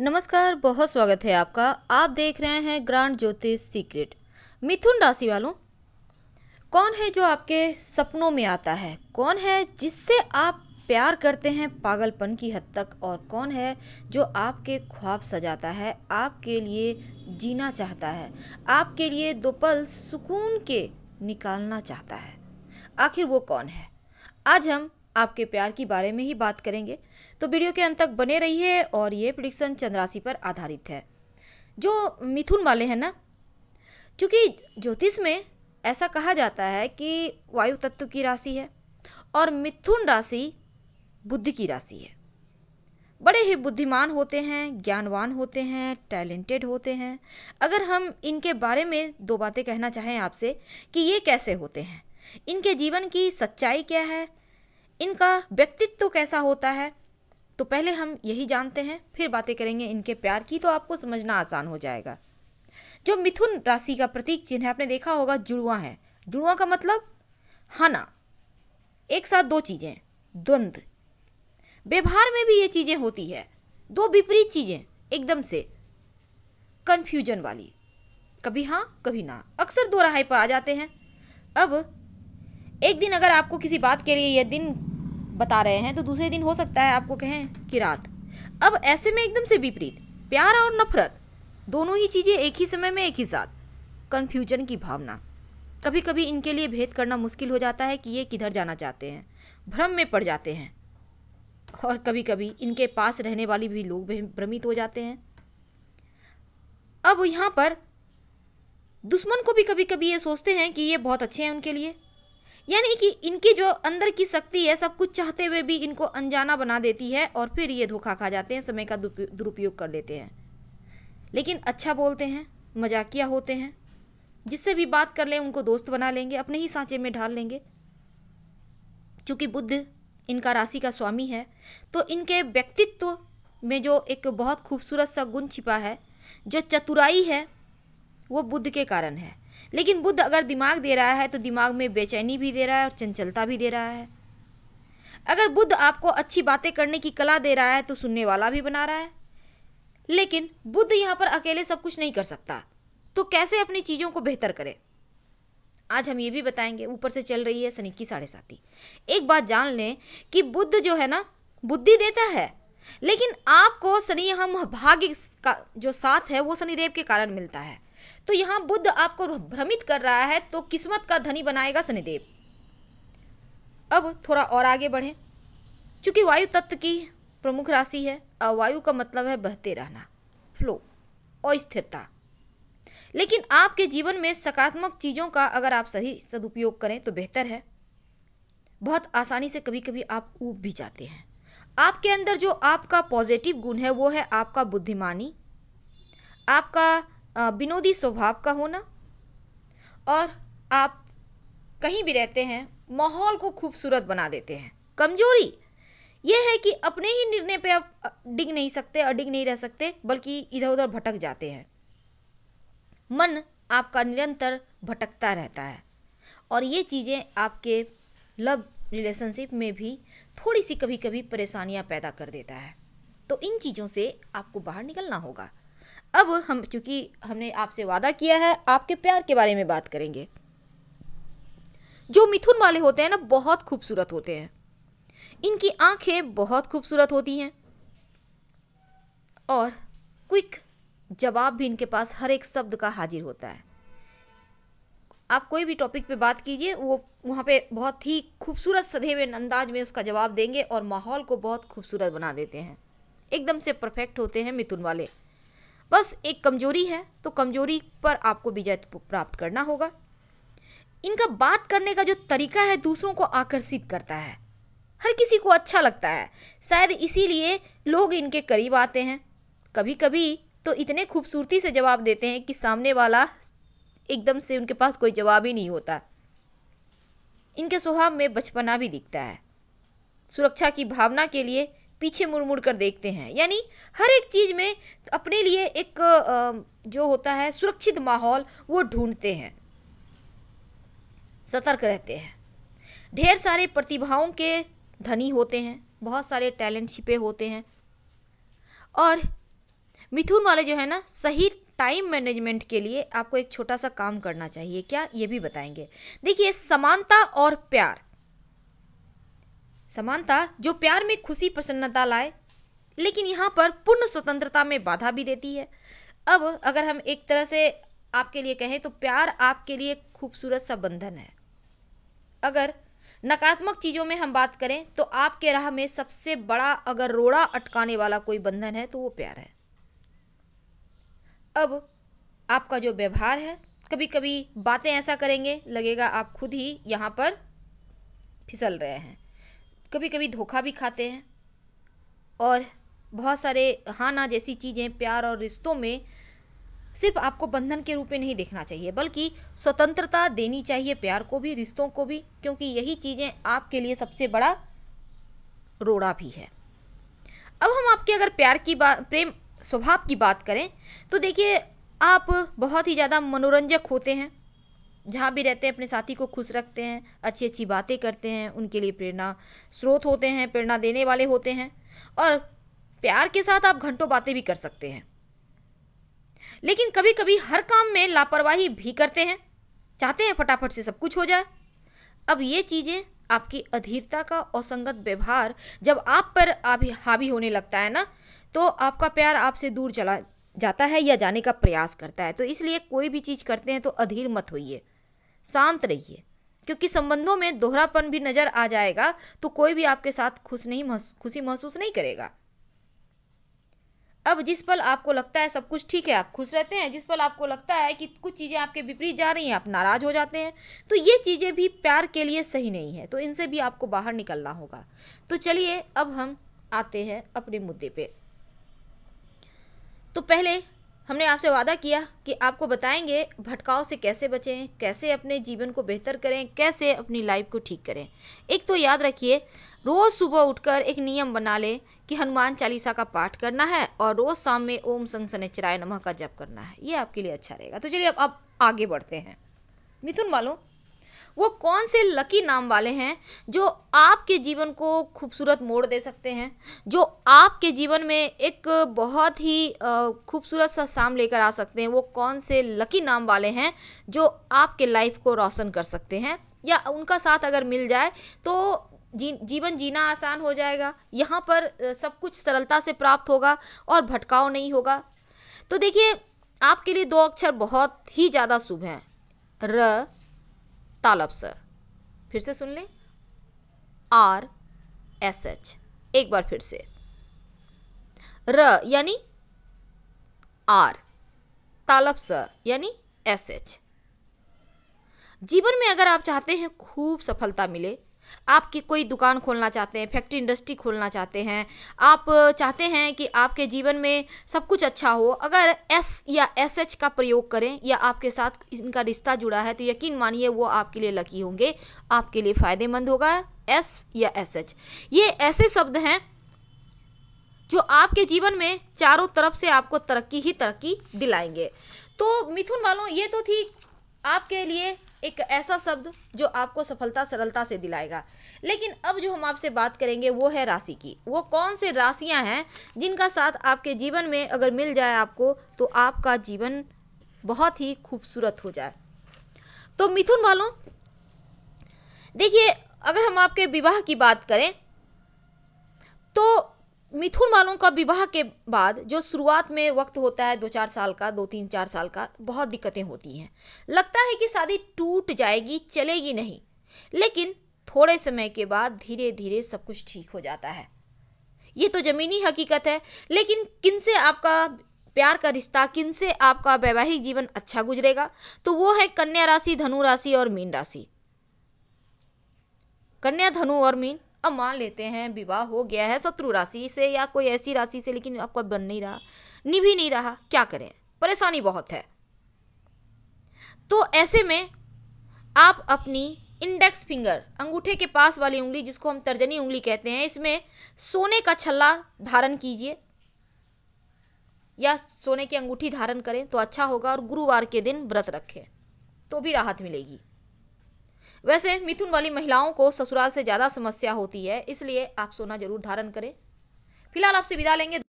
नमस्कार बहुत स्वागत है आपका आप देख रहे हैं ग्रांड ज्योतिष सीक्रेट मिथुन राशि वालों कौन है जो आपके सपनों में आता है कौन है जिससे आप प्यार करते हैं पागलपन की हद तक और कौन है जो आपके ख्वाब सजाता है आपके लिए जीना चाहता है आपके लिए दो पल सुकून के निकालना चाहता है आखिर वो कौन है आज हम आपके प्यार के बारे में ही बात करेंगे तो वीडियो के अंत तक बने रहिए और ये प्रिडिक्शन चंद्राशि पर आधारित है जो मिथुन वाले हैं ना चूँकि ज्योतिष में ऐसा कहा जाता है कि वायु तत्व की राशि है और मिथुन राशि बुद्ध की राशि है बड़े ही बुद्धिमान होते हैं ज्ञानवान होते हैं टैलेंटेड होते हैं अगर हम इनके बारे में दो बातें कहना चाहें आपसे कि ये कैसे होते हैं इनके जीवन की सच्चाई क्या है इनका व्यक्तित्व कैसा होता है तो पहले हम यही जानते हैं फिर बातें करेंगे इनके प्यार की तो आपको समझना आसान हो जाएगा जो मिथुन राशि का प्रतीक चिन्ह है आपने देखा होगा जुड़वा है जुड़वा का मतलब हना एक साथ दो चीज़ें द्वंद्व व्यवहार में भी ये चीज़ें होती है दो विपरीत चीज़ें एकदम से कन्फ्यूजन वाली कभी हाँ कभी ना अक्सर दो राह पर आ जाते हैं अब एक दिन अगर आपको किसी बात के लिए यह दिन बता रहे हैं तो दूसरे दिन हो सकता है आपको कहें कि रात अब ऐसे में एकदम से विपरीत प्यार और नफरत दोनों ही चीज़ें एक ही समय में एक ही साथ कन्फ्यूजन की भावना कभी कभी इनके लिए भेद करना मुश्किल हो जाता है कि ये किधर जाना चाहते हैं भ्रम में पड़ जाते हैं और कभी कभी इनके पास रहने वाले भी लोग भ्रमित हो जाते हैं अब यहाँ पर दुश्मन को भी कभी कभी ये सोचते हैं कि ये बहुत अच्छे हैं उनके लिए यानी कि इनकी जो अंदर की शक्ति है सब कुछ चाहते हुए भी इनको अनजाना बना देती है और फिर ये धोखा खा जाते हैं समय का दुरुपयोग कर लेते हैं लेकिन अच्छा बोलते हैं मजाकिया होते हैं जिससे भी बात कर लें उनको दोस्त बना लेंगे अपने ही सांचे में ढाल लेंगे चूँकि बुद्ध इनका राशि का स्वामी है तो इनके व्यक्तित्व में जो एक बहुत खूबसूरत सा गुण छिपा है जो चतुराई है वो बुद्ध के कारण है लेकिन बुद्ध अगर दिमाग दे रहा है तो दिमाग में बेचैनी भी दे रहा है और चंचलता भी दे रहा है अगर बुद्ध आपको अच्छी बातें करने की कला दे रहा है तो सुनने वाला भी बना रहा है लेकिन बुद्ध यहाँ पर अकेले सब कुछ नहीं कर सकता तो कैसे अपनी चीज़ों को बेहतर करें आज हम ये भी बताएंगे ऊपर से चल रही है शनि की साढ़े साथी एक बात जान लें कि बुद्ध जो है ना बुद्धि देता है लेकिन आपको शनि हम भाग्य का जो साथ है वो शनिदेव के कारण मिलता है तो यहाँ बुद्ध आपको भ्रमित कर रहा है तो किस्मत का धनी बनाएगा शनिदेव अब थोड़ा और आगे बढ़े क्योंकि वायु तत्व की प्रमुख राशि है अवायु का मतलब है बहते रहना फ्लो और स्थिरता लेकिन आपके जीवन में सकारात्मक चीज़ों का अगर आप सही सदुपयोग करें तो बेहतर है बहुत आसानी से कभी कभी आप ऊब भी जाते हैं आपके अंदर जो आपका पॉजिटिव गुण है वो है आपका बुद्धिमानी आपका विनोदी स्वभाव का होना और आप कहीं भी रहते हैं माहौल को खूबसूरत बना देते हैं कमजोरी यह है कि अपने ही निर्णय पे आप डिग नहीं सकते और डिग नहीं रह सकते बल्कि इधर उधर भटक जाते हैं मन आपका निरंतर भटकता रहता है और ये चीज़ें आपके लव रिलेशनशिप में भी थोड़ी सी कभी कभी परेशानियां पैदा कर देता है तो इन चीज़ों से आपको बाहर निकलना होगा अब हम चूँकि हमने आपसे वादा किया है आपके प्यार के बारे में बात करेंगे जो मिथुन वाले होते हैं ना बहुत खूबसूरत होते हैं इनकी आंखें बहुत खूबसूरत होती हैं और क्विक जवाब भी इनके पास हर एक शब्द का हाजिर होता है आप कोई भी टॉपिक पे बात कीजिए वो वहाँ पे बहुत ही खूबसूरत सधे हुए अंदाज में उसका जवाब देंगे और माहौल को बहुत खूबसूरत बना देते हैं एकदम से परफेक्ट होते हैं मिथुन वाले बस एक कमजोरी है तो कमजोरी पर आपको विजय प्राप्त करना होगा इनका बात करने का जो तरीका है दूसरों को आकर्षित करता है हर किसी को अच्छा लगता है शायद इसीलिए लोग इनके करीब आते हैं कभी कभी तो इतने खूबसूरती से जवाब देते हैं कि सामने वाला एकदम से उनके पास कोई जवाब ही नहीं होता इनके स्वभाव में बचपना भी दिखता है सुरक्षा की भावना के लिए पीछे मुड़ मुड़ कर देखते हैं यानी हर एक चीज़ में अपने लिए एक जो होता है सुरक्षित माहौल वो ढूंढते हैं सतर्क रहते हैं ढेर सारे प्रतिभाओं के धनी होते हैं बहुत सारे टैलेंट छिपे होते हैं और मिथुन वाले जो है ना सही टाइम मैनेजमेंट के लिए आपको एक छोटा सा काम करना चाहिए क्या ये भी बताएंगे देखिए समानता और प्यार समानता जो प्यार में खुशी प्रसन्नता लाए लेकिन यहाँ पर पूर्ण स्वतंत्रता में बाधा भी देती है अब अगर हम एक तरह से आपके लिए कहें तो प्यार आपके लिए खूबसूरत सा बंधन है अगर नकारात्मक चीज़ों में हम बात करें तो आपके राह में सबसे बड़ा अगर रोड़ा अटकाने वाला कोई बंधन है तो वो प्यार है अब आपका जो व्यवहार है कभी कभी बातें ऐसा करेंगे लगेगा आप खुद ही यहाँ पर फिसल रहे हैं कभी कभी धोखा भी खाते हैं और बहुत सारे हाँ ना जैसी चीज़ें प्यार और रिश्तों में सिर्फ आपको बंधन के रूप में नहीं देखना चाहिए बल्कि स्वतंत्रता देनी चाहिए प्यार को भी रिश्तों को भी क्योंकि यही चीज़ें आपके लिए सबसे बड़ा रोड़ा भी है अब हम आपके अगर प्यार की बात प्रेम स्वभाव की बात करें तो देखिए आप बहुत ही ज़्यादा मनोरंजक होते हैं जहाँ भी रहते हैं अपने साथी को खुश रखते हैं अच्छी अच्छी बातें करते हैं उनके लिए प्रेरणा स्रोत होते हैं प्रेरणा देने वाले होते हैं और प्यार के साथ आप घंटों बातें भी कर सकते हैं लेकिन कभी कभी हर काम में लापरवाही भी करते हैं चाहते हैं फटाफट से सब कुछ हो जाए अब ये चीज़ें आपकी अधीरता का असंगत व्यवहार जब आप पर हावी होने लगता है ना तो आपका प्यार आपसे दूर चला जाता है या जाने का प्रयास करता है तो इसलिए कोई भी चीज़ करते हैं तो अधीर मत होइए शांत रहिए क्योंकि संबंधों में दोहरापन भी नज़र आ जाएगा तो कोई भी आपके साथ खुश नहीं खुशी महसूस नहीं करेगा अब जिस पल आपको लगता है सब कुछ ठीक है आप खुश रहते हैं जिस पल आपको लगता है कि कुछ चीज़ें आपके विपरीत जा रही हैं आप नाराज़ हो जाते हैं तो ये चीज़ें भी प्यार के लिए सही नहीं है तो इनसे भी आपको बाहर निकलना होगा तो चलिए अब हम आते हैं अपने मुद्दे पे तो पहले हमने आपसे वादा किया कि आपको बताएंगे भटकाव से कैसे बचें कैसे अपने जीवन को बेहतर करें कैसे अपनी लाइफ को ठीक करें एक तो याद रखिए रोज़ सुबह उठकर एक नियम बना लें कि हनुमान चालीसा का पाठ करना है और रोज़ शाम में ओम संग चराय नमह का जप करना है ये आपके लिए अच्छा रहेगा तो चलिए अब आप आगे बढ़ते हैं मिथुन वालों वो कौन से लकी नाम वाले हैं जो आपके जीवन को खूबसूरत मोड़ दे सकते हैं जो आपके जीवन में एक बहुत ही खूबसूरत सा शाम लेकर आ सकते हैं वो कौन से लकी नाम वाले हैं जो आपके लाइफ को रोशन कर सकते हैं या उनका साथ अगर मिल जाए तो जी जीवन जीना आसान हो जाएगा यहाँ पर सब कुछ सरलता से प्राप्त होगा और भटकाव नहीं होगा तो देखिए आपके लिए दो अक्षर बहुत ही ज़्यादा शुभ हैं र तालब सर फिर से सुन लें आर एस एच एक बार फिर से र यानी आर तालब स यानी एस एच जीवन में अगर आप चाहते हैं खूब सफलता मिले आपकी कोई दुकान खोलना चाहते हैं फैक्ट्री इंडस्ट्री खोलना चाहते हैं आप चाहते हैं कि आपके जीवन में सब कुछ अच्छा हो अगर एस या एस एच का प्रयोग करें या आपके साथ इनका रिश्ता जुड़ा है तो यकीन मानिए वो आपके लिए लकी होंगे आपके लिए फ़ायदेमंद होगा एस या एस एच ये ऐसे शब्द हैं जो आपके जीवन में चारों तरफ से आपको तरक्की ही तरक्की दिलाएंगे तो मिथुन वालों ये तो थी आपके लिए एक ऐसा शब्द जो आपको सफलता सरलता से दिलाएगा लेकिन अब जो हम आपसे बात करेंगे वो है राशि की वो कौन से राशियां हैं जिनका साथ आपके जीवन में अगर मिल जाए आपको तो आपका जीवन बहुत ही खूबसूरत हो जाए तो मिथुन वालों देखिए अगर हम आपके विवाह की बात करें तो मिथुन वालों का विवाह के बाद जो शुरुआत में वक्त होता है दो चार साल का दो तीन चार साल का बहुत दिक्कतें होती हैं लगता है कि शादी टूट जाएगी चलेगी नहीं लेकिन थोड़े समय के बाद धीरे धीरे सब कुछ ठीक हो जाता है ये तो ज़मीनी हकीकत है लेकिन किन से आपका प्यार का रिश्ता किन से आपका वैवाहिक जीवन अच्छा गुजरेगा तो वो है कन्या राशि धनु राशि और मीन राशि कन्या धनु और मीन अब मान लेते हैं विवाह हो गया है शत्रु राशि से या कोई ऐसी राशि से लेकिन आपका बन नहीं रहा निभ ही नहीं रहा क्या करें परेशानी बहुत है तो ऐसे में आप अपनी इंडेक्स फिंगर अंगूठे के पास वाली उंगली जिसको हम तर्जनी उंगली कहते हैं इसमें सोने का छल्ला धारण कीजिए या सोने की अंगूठी धारण करें तो अच्छा होगा और गुरुवार के दिन व्रत रखें तो भी राहत मिलेगी वैसे मिथुन वाली महिलाओं को ससुराल से ज़्यादा समस्या होती है इसलिए आप सोना जरूर धारण करें फिलहाल आपसे विदा लेंगे